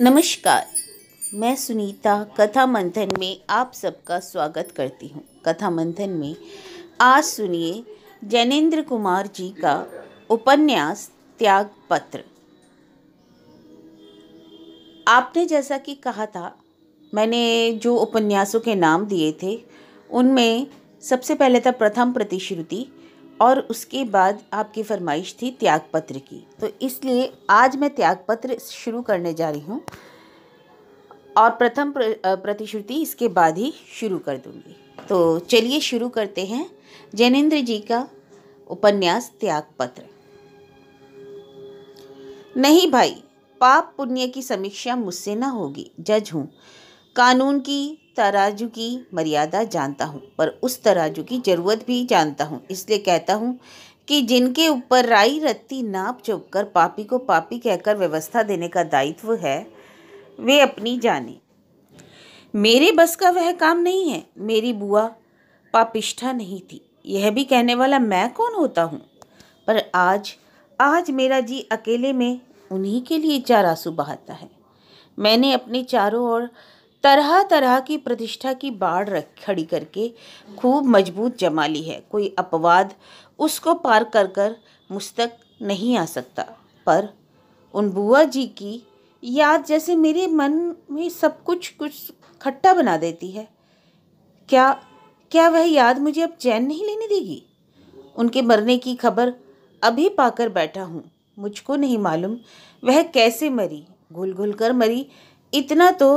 नमस्कार मैं सुनीता कथा मंथन में आप सबका स्वागत करती हूँ कथा मंथन में आज सुनिए जैनेन्द्र कुमार जी का उपन्यास त्याग पत्र आपने जैसा कि कहा था मैंने जो उपन्यासों के नाम दिए थे उनमें सबसे पहले था प्रथम प्रतिश्रुति और उसके बाद आपकी फरमाइश थी त्यागपत्र की तो इसलिए आज मैं त्यागपत्र शुरू करने जा रही हूँ और प्रथम प्रतिश्रुति इसके बाद ही शुरू कर दूँगी तो चलिए शुरू करते हैं जैनेन्द्र जी का उपन्यास त्यागपत्र नहीं भाई पाप पुण्य की समीक्षा मुझसे ना होगी जज हूँ कानून की तराजू की मर्यादा जानता हूँ पर उस तराजू की ज़रूरत भी जानता हूँ इसलिए कहता हूँ कि जिनके ऊपर राई रत्ती नाप चुप कर पापी को पापी कहकर व्यवस्था देने का दायित्व है वे अपनी जाने मेरे बस का वह काम नहीं है मेरी बुआ पापिष्ठा नहीं थी यह भी कहने वाला मैं कौन होता हूँ पर आज आज मेरा जी अकेले में उन्हीं के लिए चार आंसू बहाता है मैंने अपने चारों ओर तरह तरह की प्रतिष्ठा की बाढ़ रख खड़ी करके खूब मजबूत जमा ली है कोई अपवाद उसको पार कर कर मुस्तक नहीं आ सकता पर उन बुआ जी की याद जैसे मेरे मन में सब कुछ कुछ खट्टा बना देती है क्या क्या वह याद मुझे अब चैन नहीं लेने देगी उनके मरने की खबर अभी पाकर बैठा हूँ मुझको नहीं मालूम वह कैसे मरी घुल घुल कर मरी इतना तो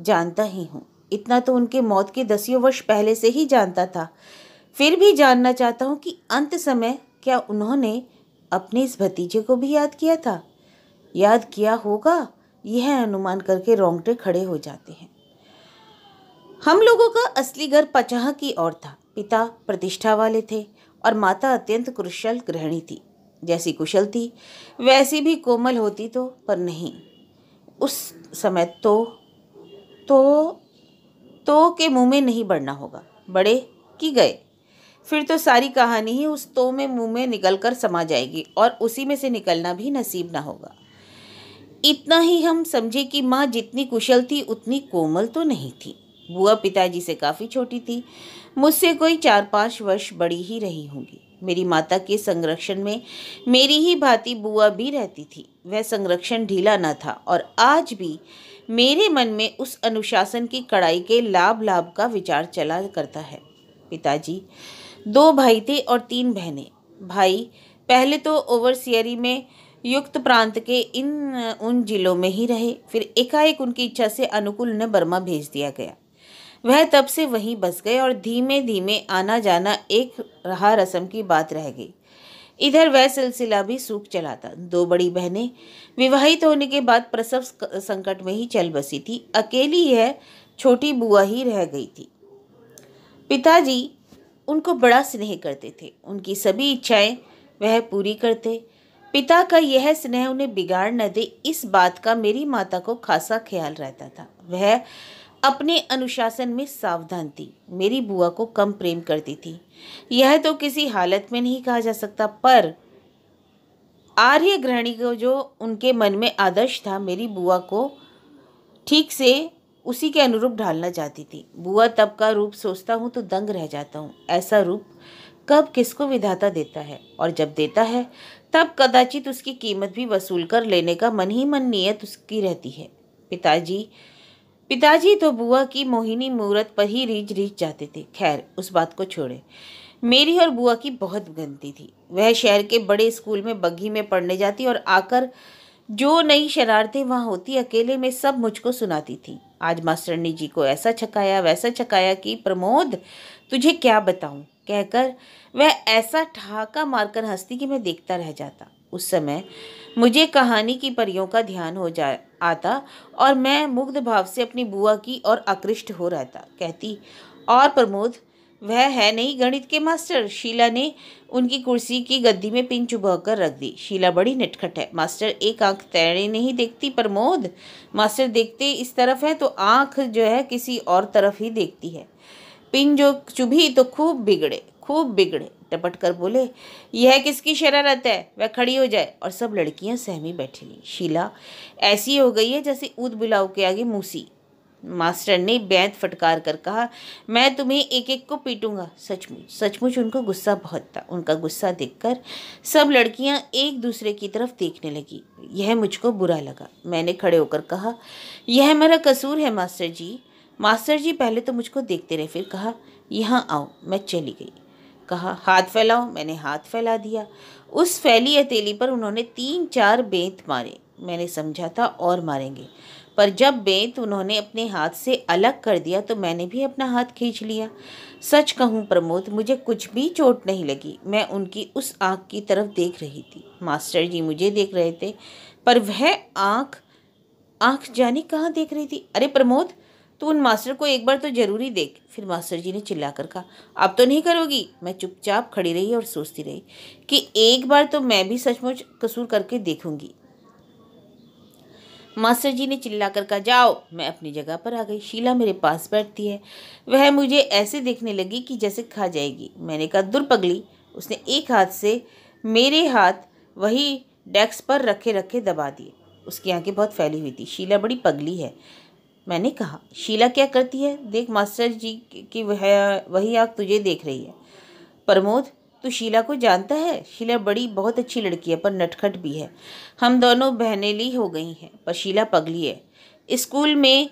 जानता ही हूँ इतना तो उनके मौत के दसियों वर्ष पहले से ही जानता था फिर भी जानना चाहता हूँ कि अंत समय क्या उन्होंने अपने इस भतीजे को भी याद किया था याद किया होगा यह अनुमान करके रोंगटे खड़े हो जाते हैं हम लोगों का असली घर पचाह की ओर था पिता प्रतिष्ठा वाले थे और माता अत्यंत कुशल गृहिणी थी जैसी कुशल थी वैसी भी कोमल होती तो पर नहीं उस समय तो तो तो के मुंह में नहीं बढ़ना होगा बड़े कि गए फिर तो सारी कहानी ही उस तो में मुंह में निकल कर समा जाएगी और उसी में से निकलना भी नसीब ना होगा इतना ही हम समझे कि माँ जितनी कुशल थी उतनी कोमल तो नहीं थी बुआ पिताजी से काफ़ी छोटी थी मुझसे कोई चार पाँच वर्ष बड़ी ही रही होंगी मेरी माता के संरक्षण में मेरी ही भांति बुआ भी रहती थी वह संरक्षण ढीला न था और आज भी मेरे मन में उस अनुशासन की कड़ाई के लाभ लाभ का विचार चला करता है पिताजी दो भाई थे और तीन बहनें भाई पहले तो ओवरसियरी में युक्त प्रांत के इन उन जिलों में ही रहे फिर एकाएक उनकी इच्छा से अनुकूल ने बर्मा भेज दिया गया वह तब से वहीं बस गए और धीमे धीमे आना जाना एक रहा रस्म की बात रह गई इधर वह सिलसिला भी सूख चला था दो बड़ी बहनें विवाहित होने के बाद प्रसव संकट में ही चल बसी थी अकेली यह छोटी बुआ ही रह गई थी पिताजी उनको बड़ा स्नेह करते थे उनकी सभी इच्छाएं वह पूरी करते पिता का यह स्नेह उन्हें बिगाड़ न दे इस बात का मेरी माता को खासा ख्याल रहता था वह अपने अनुशासन में सावधान थी मेरी बुआ को कम प्रेम करती थी यह तो किसी हालत में नहीं कहा जा सकता पर आर्य ग्रहणी को जो उनके मन में आदर्श था मेरी बुआ को ठीक से उसी के अनुरूप ढालना चाहती थी बुआ तब का रूप सोचता हूँ तो दंग रह जाता हूँ ऐसा रूप कब किसको विधाता देता है और जब देता है तब कदाचित उसकी कीमत भी वसूल कर लेने का मन ही मन नीयत उसकी रहती है पिताजी पिताजी तो बुआ की मोहिनी मूर्त पर ही रीझ रीझ जाते थे खैर उस बात को छोड़े मेरी और बुआ की बहुत गंती थी वह शहर के बड़े स्कूल में बग्घी में पढ़ने जाती और आकर जो नई शरारतें वहाँ होती अकेले में सब मुझको सुनाती थी आज मास्टरनी जी को ऐसा छकाया वैसा छकाया कि प्रमोद तुझे क्या बताऊँ कहकर वह ऐसा ठहाका मारकर हंसती कि मैं देखता रह जाता उस समय मुझे कहानी की परियों का ध्यान हो जा आता और मैं मुग्ध भाव से अपनी बुआ की और आकृष्ट हो रहता कहती और प्रमोद वह है नहीं गणित के मास्टर शीला ने उनकी कुर्सी की गद्दी में पिन चुभा कर रख दी शीला बड़ी नटखट है मास्टर एक आंख तैरे नहीं देखती प्रमोद मास्टर देखते इस तरफ है तो आंख जो है किसी और तरफ ही देखती है पिन जो चुभी तो खूब बिगड़े खूब बिगड़े टपट कर बोले यह किसकी शरारत है वह खड़ी हो जाए और सब लड़कियां सहमी बैठी ली शीला ऐसी हो गई है जैसे ऊद बुलाऊ के आगे मूसी मास्टर ने बैंत फटकार कर कहा मैं तुम्हें एक एक को पीटूंगा सचमुच सचमुच उनको गुस्सा बहुत था उनका गुस्सा देखकर सब लड़कियां एक दूसरे की तरफ देखने लगी यह मुझको बुरा लगा मैंने खड़े होकर कहा यह मेरा कसूर है मास्टर जी मास्टर जी पहले तो मुझको देखते रहे फिर कहा यहाँ आओ मैं चली गई कहा हाथ फैलाओ मैंने हाथ फैला दिया उस फैली हथेली पर उन्होंने तीन चार बेंत मारे मैंने समझा था और मारेंगे पर जब बेंत उन्होंने अपने हाथ से अलग कर दिया तो मैंने भी अपना हाथ खींच लिया सच कहूँ प्रमोद मुझे कुछ भी चोट नहीं लगी मैं उनकी उस आँख की तरफ देख रही थी मास्टर जी मुझे देख रहे थे पर वह आँख आँख जाने कहाँ देख रही थी अरे प्रमोद तो उन मास्टर को एक बार तो ज़रूरी देख फिर मास्टर जी ने चिल्लाकर कहा अब तो नहीं करोगी मैं चुपचाप खड़ी रही और सोचती रही कि एक बार तो मैं भी सचमुच कसूर करके देखूंगी मास्टर जी ने चिल्लाकर कहा जाओ मैं अपनी जगह पर आ गई शीला मेरे पास बैठती है वह मुझे ऐसे देखने लगी कि जैसे खा जाएगी मैंने कहा दुर पगली उसने एक हाथ से मेरे हाथ वही डेस्क पर रखे रखे दबा दिए उसकी आंखें बहुत फैली हुई थी शीला बड़ी पगली है मैंने कहा शीला क्या करती है देख मास्टर जी की वह वही आग तुझे देख रही है प्रमोद तू शीला को जानता है शीला बड़ी बहुत अच्छी लड़की है पर नटखट भी है हम दोनों बहनेली हो गई हैं पर शीला पगली है स्कूल में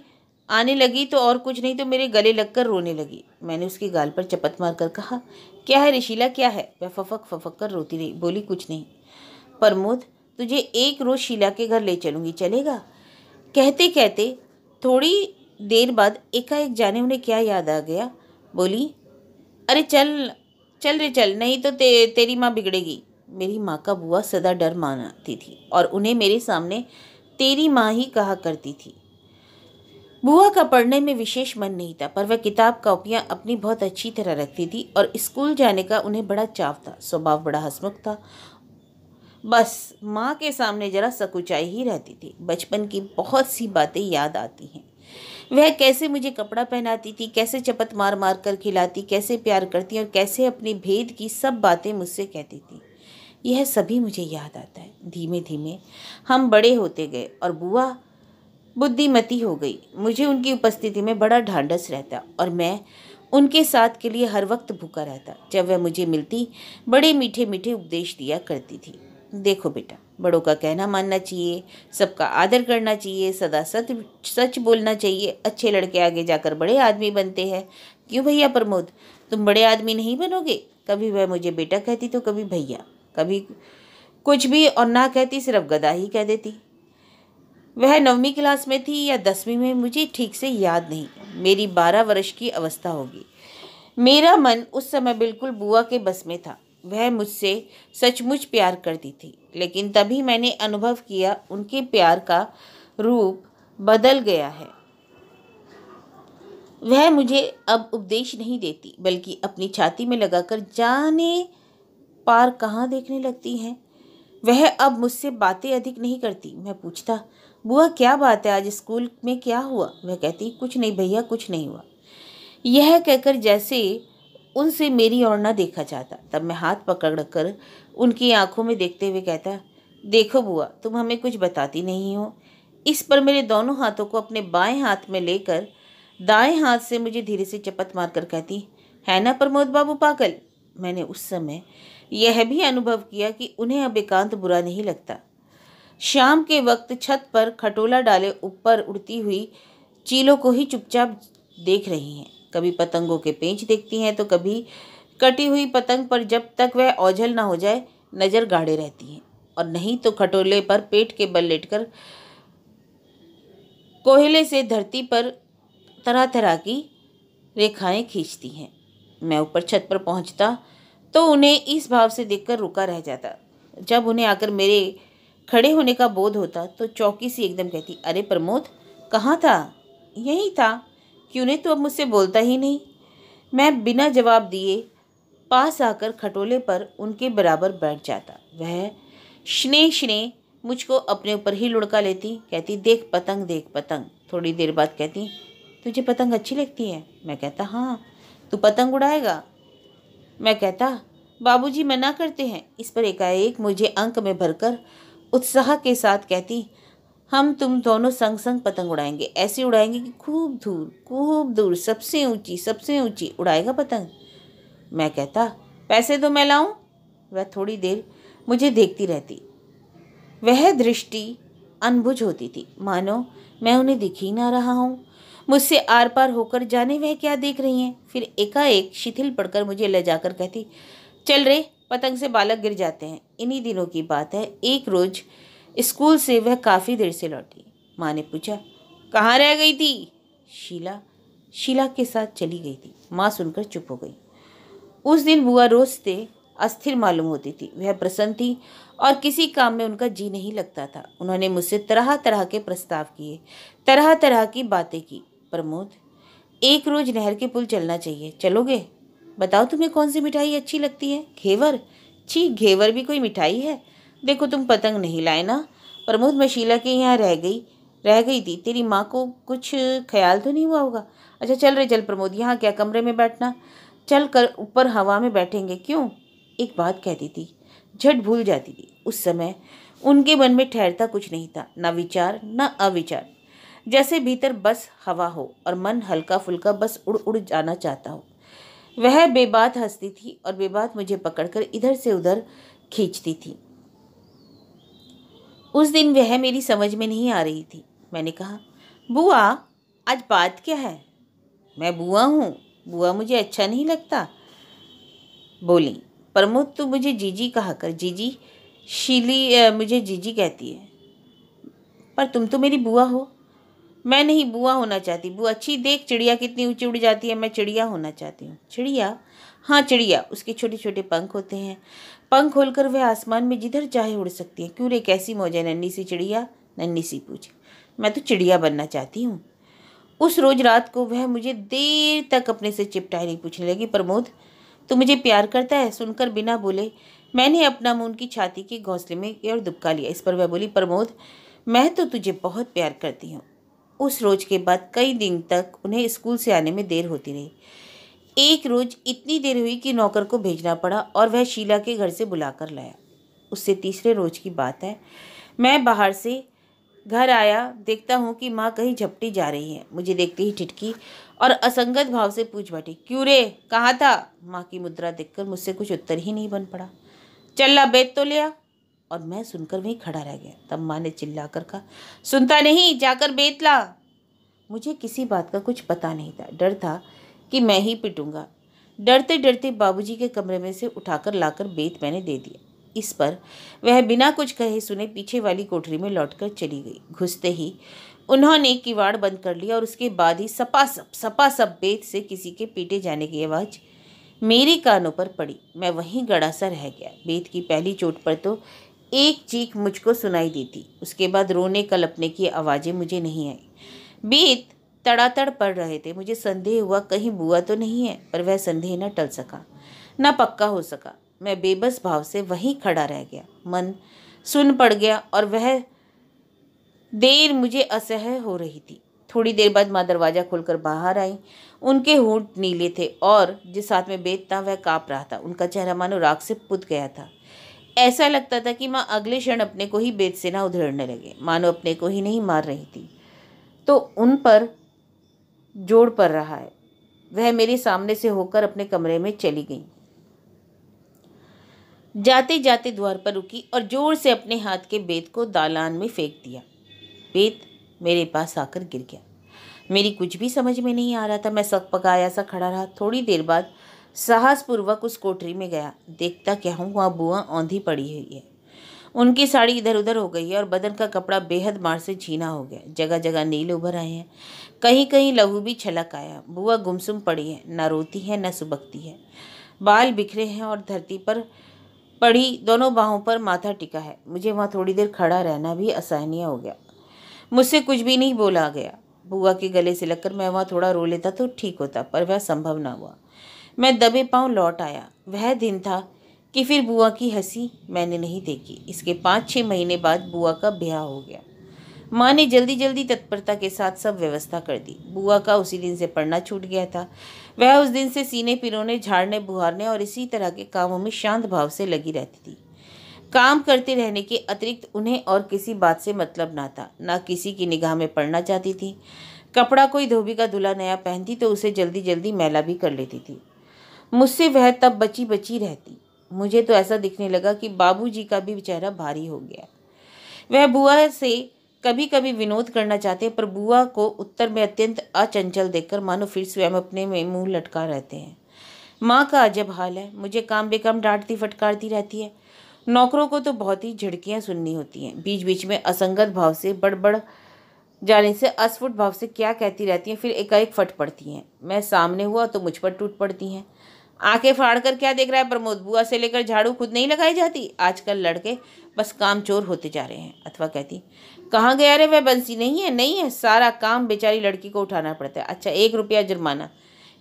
आने लगी तो और कुछ नहीं तो मेरे गले लगकर रोने लगी मैंने उसकी गाल पर चपत मार कर कहा क्या है रिशीला क्या है वह फफक फफक कर रोती रही बोली कुछ नहीं प्रमोद तुझे एक रोज़ शीला के घर ले चलूँगी चलेगा कहते कहते थोड़ी देर बाद एकाएक जाने उन्हें क्या याद आ गया बोली अरे चल चल रे चल नहीं तो ते, तेरी माँ बिगड़ेगी मेरी माँ का बुआ सदा डर मानती थी और उन्हें मेरे सामने तेरी माँ ही कहा करती थी बुआ का पढ़ने में विशेष मन नहीं था पर वह किताब कॉपियाँ अपनी बहुत अच्छी तरह रखती थी और स्कूल जाने का उन्हें बड़ा चाव था स्वभाव बड़ा हसमुख था बस माँ के सामने ज़रा सकुचाई ही रहती थी बचपन की बहुत सी बातें याद आती हैं वह कैसे मुझे कपड़ा पहनाती थी कैसे चपत मार मार कर खिलाती कैसे प्यार करती और कैसे अपने भेद की सब बातें मुझसे कहती थी यह सभी मुझे याद आता है धीमे धीमे हम बड़े होते गए और बुआ बुद्धिमती हो गई मुझे उनकी उपस्थिति में बड़ा ढांढस रहता और मैं उनके साथ के लिए हर वक्त भूखा रहता जब वह मुझे मिलती बड़े मीठे मीठे उपदेश दिया करती थी देखो बेटा बड़ों का कहना मानना चाहिए सबका आदर करना चाहिए सदा सच सच बोलना चाहिए अच्छे लड़के आगे जाकर बड़े आदमी बनते हैं क्यों भैया प्रमोद तुम बड़े आदमी नहीं बनोगे कभी वह मुझे बेटा कहती तो कभी भैया कभी कुछ भी और ना कहती सिर्फ गदा ही कह देती वह नौवीं क्लास में थी या दसवीं में मुझे ठीक से याद नहीं मेरी बारह वर्ष की अवस्था होगी मेरा मन उस समय बिल्कुल बुआ के बस में था वह मुझसे सचमुच प्यार करती थी लेकिन तभी मैंने अनुभव किया उनके प्यार का रूप बदल गया है वह मुझे अब उपदेश नहीं देती बल्कि अपनी छाती में लगाकर जाने पार कहाँ देखने लगती हैं वह अब मुझसे बातें अधिक नहीं करती मैं पूछता बुआ क्या बात है आज स्कूल में क्या हुआ वह कहती कुछ नहीं भैया कुछ नहीं हुआ यह कहकर जैसे उनसे मेरी ओर ना देखा जाता तब मैं हाथ पकड़ कर उनकी आंखों में देखते हुए कहता देखो बुआ तुम हमें कुछ बताती नहीं हो इस पर मेरे दोनों हाथों को अपने बाएं हाथ में लेकर दाएं हाथ से मुझे धीरे से चपत मार कर कहती है ना प्रमोद बाबू पागल मैंने उस समय यह भी अनुभव किया कि उन्हें अब एकांत बुरा नहीं लगता शाम के वक्त छत पर खटोला डाले ऊपर उड़ती हुई चीलों को ही चुपचाप देख रही हैं कभी पतंगों के पेंच देखती हैं तो कभी कटी हुई पतंग पर जब तक वह ओझल ना हो जाए नज़र गाड़े रहती हैं और नहीं तो खटोले पर पेट के बल लेटकर कोहले से धरती पर तरह तरह की रेखाएं खींचती हैं मैं ऊपर छत पर पहुंचता तो उन्हें इस भाव से देखकर रुका रह जाता जब उन्हें आकर मेरे खड़े होने का बोध होता तो चौकी सी एकदम कहती अरे प्रमोद कहाँ था यहीं था क्यों तो अब मुझसे बोलता ही नहीं मैं बिना जवाब दिए पास आकर खटोले पर उनके बराबर बैठ जाता वह स्नेह स्नेह मुझको अपने ऊपर ही लुढ़का लेती कहती देख पतंग देख पतंग थोड़ी देर बाद कहती तुझे पतंग अच्छी लगती है मैं कहता हाँ तू पतंग उड़ाएगा मैं कहता बाबूजी मना करते हैं इस पर एकाएक मुझे अंक में भरकर उत्साह के साथ कहती हम तुम दोनों संग संग पतंग उड़ाएंगे ऐसी उड़ाएंगे कि खूब दूर खूब दूर सबसे ऊंची सबसे ऊंची उड़ाएगा पतंग मैं कहता पैसे तो मैं लाऊं वह थोड़ी देर मुझे देखती रहती वह दृष्टि अनभुज होती थी मानो मैं उन्हें दिख ही ना रहा हूँ मुझसे आर पार होकर जाने वह क्या देख रही हैं फिर एकाएक शिथिल पड़कर मुझे ले जाकर कहती चल रे पतंग से बालक गिर जाते हैं इन्हीं दिनों की बात है एक रोज़ स्कूल से वह काफ़ी देर से लौटी माँ ने पूछा कहाँ रह गई थी शीला शीला के साथ चली गई थी माँ सुनकर चुप हो गई उस दिन बुआ रोज से अस्थिर मालूम होती थी वह प्रसन्न थी और किसी काम में उनका जी नहीं लगता था उन्होंने मुझसे तरह तरह के प्रस्ताव किए तरह तरह की बातें की प्रमोद एक रोज नहर के पुल चलना चाहिए चलोगे बताओ तुम्हें कौन सी मिठाई अच्छी लगती है घेवर छी घेवर भी कोई मिठाई है देखो तुम पतंग नहीं लाए ना प्रमोद मैं शीला के यहाँ रह गई रह गई थी तेरी माँ को कुछ ख्याल तो नहीं हुआ होगा अच्छा चल रहे चल प्रमोद यहाँ क्या कमरे में बैठना चल कर ऊपर हवा में बैठेंगे क्यों एक बात कहती थी झट भूल जाती थी उस समय उनके मन में ठहरता कुछ नहीं था ना विचार ना अविचार जैसे भीतर बस हवा हो और मन हल्का फुल्का बस उड़ उड़ जाना चाहता हो वह बेबात हंसती थी और बेबात मुझे पकड़कर इधर से उधर खींचती थी उस दिन वह मेरी समझ में नहीं आ रही थी मैंने कहा बुआ आज बात क्या है मैं बुआ हूँ बुआ मुझे अच्छा नहीं लगता बोली प्रमोद तो मुझे जीजी कहा कर जीजी शीली मुझे जीजी कहती है पर तुम तो मेरी बुआ हो मैं नहीं बुआ होना चाहती बुआ अच्छी देख चिड़िया कितनी ऊँची उड़ जाती है मैं चिड़िया होना चाहती हूँ चिड़िया हाँ चिड़िया उसके छोटे छोटे पंख होते हैं पंख खोलकर वह आसमान में जिधर चाहे उड़ सकती है क्यों रे कैसी मौज है नन्नी सी चिड़िया नन्नी सी पूछे मैं तो चिड़िया बनना चाहती हूँ उस रोज़ रात को वह मुझे देर तक अपने से चिपटाए नहीं पूछने लगी प्रमोद तू मुझे प्यार करता है सुनकर बिना बोले मैंने अपना मुँह उनकी छाती के घोंसले में और दुबका लिया इस पर वह बोली प्रमोद मैं तो तुझे बहुत प्यार करती हूँ उस रोज के बाद कई दिन तक उन्हें स्कूल से आने में देर होती रही एक रोज इतनी देर हुई कि नौकर को भेजना पड़ा और वह शीला के घर से बुला कर लाया उससे तीसरे रोज की बात है मैं बाहर से घर आया देखता हूँ कि माँ कहीं झपटी जा रही है मुझे देखते ही ठिटकी और असंगत भाव से पूछ बैठी क्यों रे कहाँ था माँ की मुद्रा देखकर मुझसे कुछ उत्तर ही नहीं बन पड़ा ला बेत तो लिया और मैं सुनकर वहीं खड़ा रह गया तब माँ ने चिल्ला कर कहा सुनता नहीं जाकर बेत ला मुझे किसी बात का कुछ पता नहीं था डर था कि मैं ही पिटूंगा डरते डरते बाबूजी के कमरे में से उठाकर लाकर बेत मैंने दे दिया इस पर वह बिना कुछ कहे सुने पीछे वाली कोठरी में लौटकर चली गई घुसते ही उन्होंने किवाड़ बंद कर लिया और उसके बाद ही सपासप सपासप बेत से किसी के पीटे जाने की आवाज़ मेरे कानों पर पड़ी मैं वहीं गड़ा सा रह गया बेत की पहली चोट पर तो एक चीख मुझको सुनाई देती उसके बाद रोने कलपने की आवाज़ें मुझे नहीं आई बेत तड़ातड़ पड़ रहे थे मुझे संदेह हुआ कहीं बुआ तो नहीं है पर वह संदेह न टल सका न पक्का हो सका मैं बेबस भाव से वहीं खड़ा रह गया मन सुन पड़ गया और वह देर मुझे असह्य हो रही थी थोड़ी देर बाद माँ दरवाज़ा खोलकर बाहर आई उनके होंठ नीले थे और जिस हाथ में बेद था वह काँप रहा था उनका चेहरा मानो राग से पुत गया था ऐसा लगता था कि माँ अगले क्षण अपने को ही बेद से ना उधेड़ने लगे मानो अपने को ही नहीं मार रही थी तो उन पर जोड़ पड़ रहा है वह मेरे सामने से होकर अपने कमरे में चली गई जाते जाते द्वार पर रुकी और जोर से अपने हाथ के बेत को दालान में फेंक दिया बेत मेरे पास आकर गिर गया मेरी कुछ भी समझ में नहीं आ रहा था मैं सक पकाया सा खड़ा रहा थोड़ी देर बाद साहसपूर्वक उस कोठरी में गया देखता क्या हूँ वहाँ बुआ औंधी पड़ी हुई है उनकी साड़ी इधर उधर हो गई है और बदन का कपड़ा बेहद मार से छीना हो गया जगह जगह नील उभर आए हैं कहीं कहीं लहू भी छलक आया बुआ गुमसुम पड़ी है न रोती है न सुबकती है बाल बिखरे हैं और धरती पर पड़ी दोनों बाहों पर माथा टिका है मुझे वहाँ थोड़ी देर खड़ा रहना भी असहनीय हो गया मुझसे कुछ भी नहीं बोला गया बुआ के गले से लगकर मैं वहाँ थोड़ा रो लेता तो ठीक होता पर वह संभव ना हुआ मैं दबे पाँव लौट आया वह दिन था कि फिर बुआ की हंसी मैंने नहीं देखी इसके पाँच छः महीने बाद बुआ का ब्याह हो गया माँ ने जल्दी जल्दी तत्परता के साथ सब व्यवस्था कर दी बुआ का उसी दिन से पढ़ना छूट गया था वह उस दिन से सीने पिरोने झाड़ने बुहारने और इसी तरह के कामों में शांत भाव से लगी रहती थी काम करते रहने के अतिरिक्त उन्हें और किसी बात से मतलब ना था ना किसी की निगाह में पड़ना चाहती थी कपड़ा कोई धोबी का दुला नया पहनती तो उसे जल्दी जल्दी मैला भी कर लेती थी मुझसे वह तब बची बची रहती मुझे तो ऐसा दिखने लगा कि बाबूजी का भी चेहरा भारी हो गया वह बुआ से कभी कभी विनोद करना चाहते हैं पर बुआ को उत्तर में अत्यंत अचंचल देखकर मानो फिर स्वयं अपने में मुंह लटका रहते हैं माँ का अजब हाल है मुझे काम बेकाम डांटती फटकारती रहती है नौकरों को तो बहुत ही झड़कियाँ सुननी होती हैं बीच बीच में असंगत भाव से बड़बड़ जाने से अस्फुट भाव से क्या कहती रहती हैं फिर एकाएक फट पड़ती हैं मैं सामने हुआ तो मुझ पर टूट पड़ती हैं आंखें फाड़ कर क्या देख रहा है प्रमोद बुआ से लेकर झाड़ू खुद नहीं लगाई जाती आजकल लड़के बस काम चोर होते जा रहे हैं अथवा कहती कहाँ गया रे वह बंसी नहीं है नहीं है सारा काम बेचारी लड़की को उठाना पड़ता है अच्छा एक रुपया जुर्माना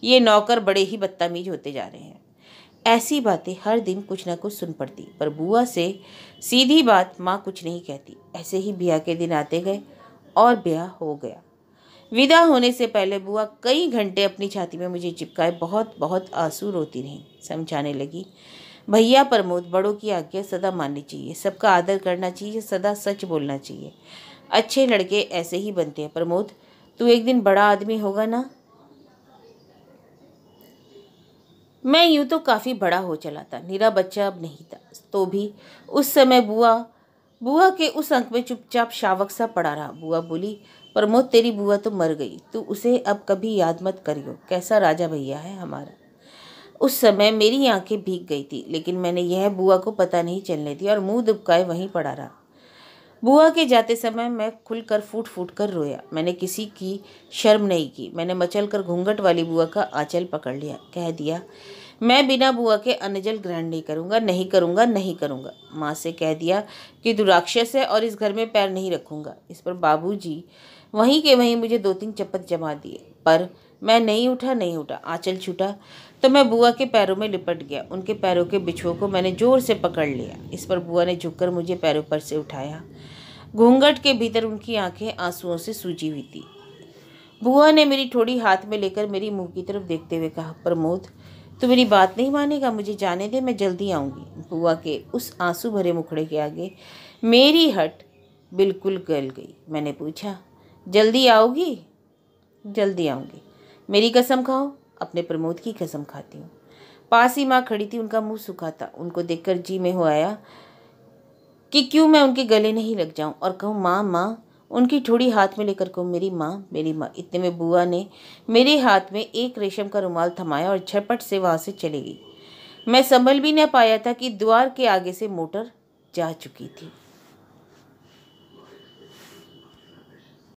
ये नौकर बड़े ही बदतमीज होते जा रहे हैं ऐसी बातें हर दिन कुछ ना कुछ सुन पड़ती पर बुआ से सीधी बात माँ कुछ नहीं कहती ऐसे ही ब्याह के दिन आते गए और ब्याह हो गया विदा होने से पहले बुआ कई घंटे अपनी छाती में मुझे चिपकाए बहुत बहुत आंसू रोती रही समझाने लगी भैया प्रमोद बड़ों की आज्ञा सदा माननी चाहिए सबका आदर करना चाहिए सदा सच बोलना चाहिए अच्छे लड़के ऐसे ही बनते हैं प्रमोद तू एक दिन बड़ा आदमी होगा ना मैं यूं तो काफ़ी बड़ा हो चला था निरा बच्चा अब नहीं था तो भी उस समय बुआ बुआ के उस अंक में चुपचाप शावक सा पड़ा रहा बुआ बोली प्रमोद तेरी बुआ तो मर गई तू उसे अब कभी याद मत करियो कैसा राजा भैया है हमारा उस समय मेरी आंखें भीग गई थी लेकिन मैंने यह बुआ को पता नहीं चलने दिया और मुंह दुबकाए वहीं पड़ा रहा बुआ के जाते समय मैं खुलकर फूट फूट कर रोया मैंने किसी की शर्म नहीं की मैंने मचल कर घूंघट वाली बुआ का आंचल पकड़ लिया कह दिया मैं बिना बुआ के अनजल ग्रहण नहीं करूँगा नहीं करूँगा नहीं करूँगा माँ से कह दिया कि दुराक्षस है और इस घर में पैर नहीं रखूँगा इस पर बाबू वहीं के वहीं मुझे दो तीन चपत जमा दिए पर मैं नहीं उठा नहीं उठा आंचल छूटा तो मैं बुआ के पैरों में लिपट गया उनके पैरों के बिछुओं को मैंने ज़ोर से पकड़ लिया इस पर बुआ ने झुककर मुझे पैरों पर से उठाया घूंघट के भीतर उनकी आंखें आंसुओं से सूजी हुई थी बुआ ने मेरी थोड़ी हाथ में लेकर मेरी मुंह की तरफ देखते हुए कहा प्रमोद तो मेरी बात नहीं मानेगा मुझे जाने दे मैं जल्दी आऊँगी बुआ के उस आंसू भरे मुखड़े के आगे मेरी हट बिल्कुल गल गई मैंने पूछा जल्दी आओगी जल्दी आऊँगी मेरी कसम खाओ अपने प्रमोद की कसम खाती हूँ पास ही माँ खड़ी थी उनका मुंह सूखा था उनको देखकर जी में हो आया कि क्यों मैं उनके गले नहीं लग जाऊं और कहूँ माँ माँ उनकी थोड़ी हाथ में लेकर कहूँ मेरी माँ मेरी माँ इतने में बुआ ने मेरे हाथ में एक रेशम का रुमाल थमाया और झपट से वहाँ से चली गई मैं संभल भी न पाया था कि द्वार के आगे से मोटर जा चुकी थी